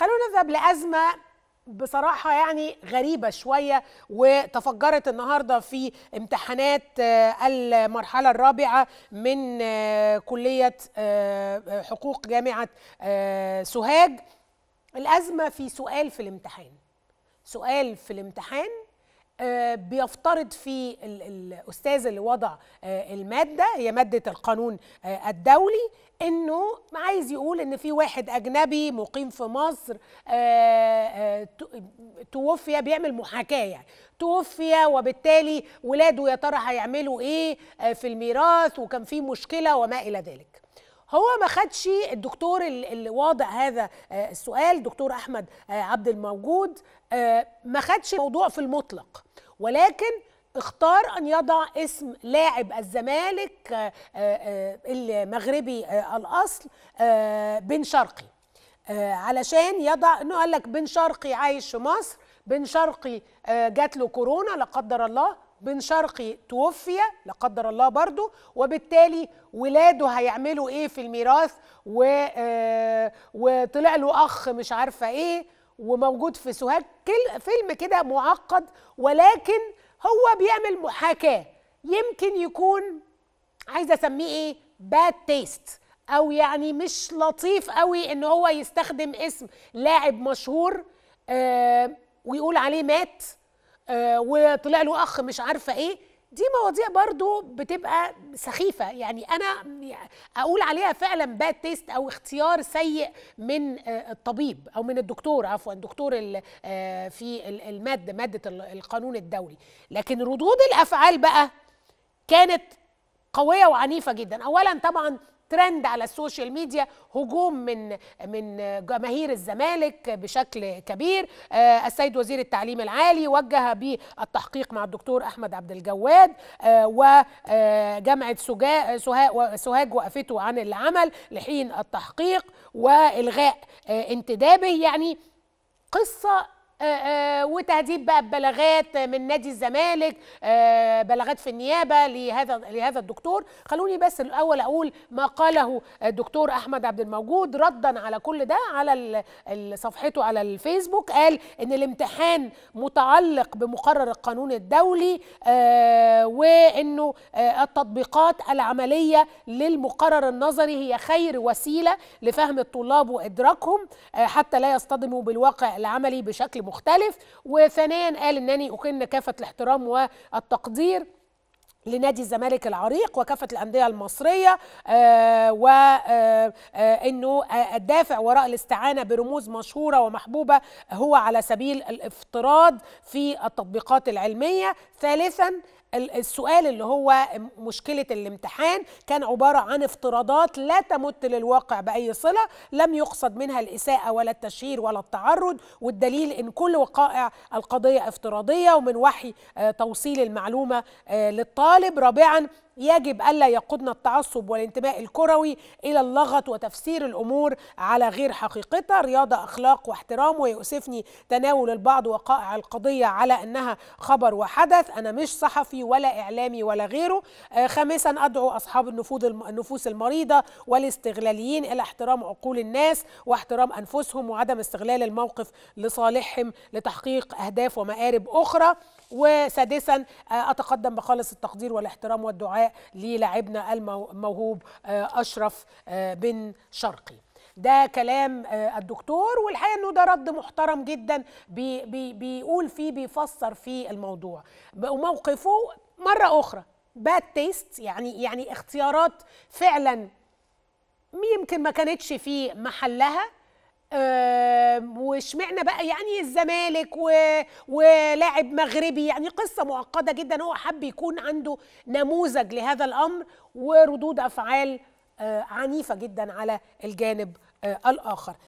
خلونا نذهب لأزمة بصراحة يعني غريبة شوية وتفجرت النهاردة في امتحانات آه، المرحلة الرابعة من آه، كلية آه، حقوق جامعة سوهاج الأزمة في سؤال في الامتحان سؤال في الامتحان آه، بيفترض في الاستاذ اللي وضع آه، الماده هي ماده القانون آه، الدولي انه عايز يقول ان في واحد اجنبي مقيم في مصر توفي بيعمل محاكاه يعني توفي وبالتالي ولاده يا ترى هيعملوا ايه في الميراث وكان في مشكله وما الى ذلك هو ما خدش الدكتور اللي واضع هذا السؤال دكتور احمد عبد الموجود ما خدش الموضوع في المطلق ولكن اختار ان يضع اسم لاعب الزمالك آه، آه، المغربي آه، الاصل بن شرقي علشان يضع انه قال لك بن شرقي عايش في مصر بن شرقي جات له كورونا لا قدر الله بن شرقي توفي لا قدر الله برضه وبالتالي ولاده هيعملوا ايه في الميراث و وطلع له اخ مش عارفه ايه وموجود في سوهاج كل فيلم كده معقد ولكن هو بيعمل محاكاه يمكن يكون عايزه اسميه ايه باد تيست او يعني مش لطيف قوي ان هو يستخدم اسم لاعب مشهور آه ويقول عليه مات آه وطلع له اخ مش عارفه ايه دي مواضيع برضو بتبقى سخيفة يعني أنا أقول عليها فعلا باد تيست أو اختيار سيء من آه، الطبيب أو من الدكتور عفوا الدكتور آه، في المادة مادة القانون الدولي لكن ردود الأفعال بقى كانت قوية وعنيفة جدا أولا طبعا ترند على السوشيال ميديا هجوم من من جماهير الزمالك بشكل كبير آه، السيد وزير التعليم العالي وجه بالتحقيق مع الدكتور احمد عبد الجواد آه، وجامعه سوهاج وقفته عن العمل لحين التحقيق والغاء آه، انتدابه يعني قصه آه، آه، وتهديد بقى ببلاغات من نادي الزمالك آه، بلاغات في النيابه لهذا لهذا الدكتور خلوني بس الاول اقول ما قاله الدكتور احمد عبد الموجود ردا على كل ده على صفحته على الفيسبوك قال ان الامتحان متعلق بمقرر القانون الدولي وانه التطبيقات العمليه للمقرر النظري هي خير وسيله لفهم الطلاب وادراكهم حتى لا يصطدموا بالواقع العملي بشكل مختلف وثانيا قال انني اكن كافه الاحترام والتقدير لنادي الزمالك العريق وكافه الانديه المصريه آه، وانه آه، آه، الدافع وراء الاستعانه برموز مشهوره ومحبوبه هو على سبيل الافتراض في التطبيقات العلميه ثالثا السؤال اللي هو مشكله الامتحان كان عباره عن افتراضات لا تمت للواقع باي صله لم يقصد منها الاساءه ولا التشهير ولا التعرض والدليل ان كل وقائع القضيه افتراضيه ومن وحي آه، توصيل المعلومه آه، للطالب رابعا يجب ألا يقودنا التعصب والانتماء الكروي إلى اللغط وتفسير الأمور على غير حقيقتها رياضة أخلاق واحترام ويؤسفني تناول البعض وقائع القضية على أنها خبر وحدث أنا مش صحفي ولا إعلامي ولا غيره آه، خامسا أدعو أصحاب النفوذ النفوس المريضة والاستغلاليين إلى احترام عقول الناس واحترام أنفسهم وعدم استغلال الموقف لصالحهم لتحقيق أهداف ومآرب أخرى وسادسا آه، أتقدم بخالص التقدير والاحترام والدعاء للاعبنا الموهوب آه، اشرف آه، بن شرقي ده كلام آه، الدكتور والحقيقه انه ده رد محترم جدا بي بي بيقول فيه بيفسر فيه الموضوع وموقفه مره اخرى باد تيست يعني يعني اختيارات فعلا يمكن ما كانتش في محلها وشمعنا بقى يعني الزمالك و... ولاعب مغربي يعني قصه معقده جدا هو حب يكون عنده نموذج لهذا الامر وردود افعال آه، عنيفه جدا على الجانب آه، الاخر